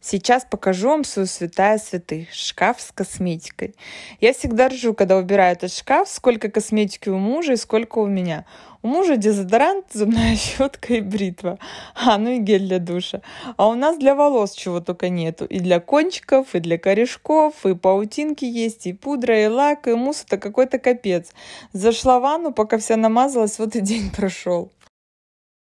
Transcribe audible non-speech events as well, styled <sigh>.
Сейчас покажу вам свою святая святых – шкаф с косметикой. Я всегда ржу, когда убираю этот шкаф, сколько косметики у мужа и сколько у меня. У мужа дезодорант, зубная <laughs> щетка и бритва. А, ну и гель для душа. А у нас для волос чего только нету. И для кончиков, и для корешков, и паутинки есть, и пудра, и лак, и мусс. Это какой-то капец. Зашла в ванну, пока вся намазалась, вот и день <laughs> прошел.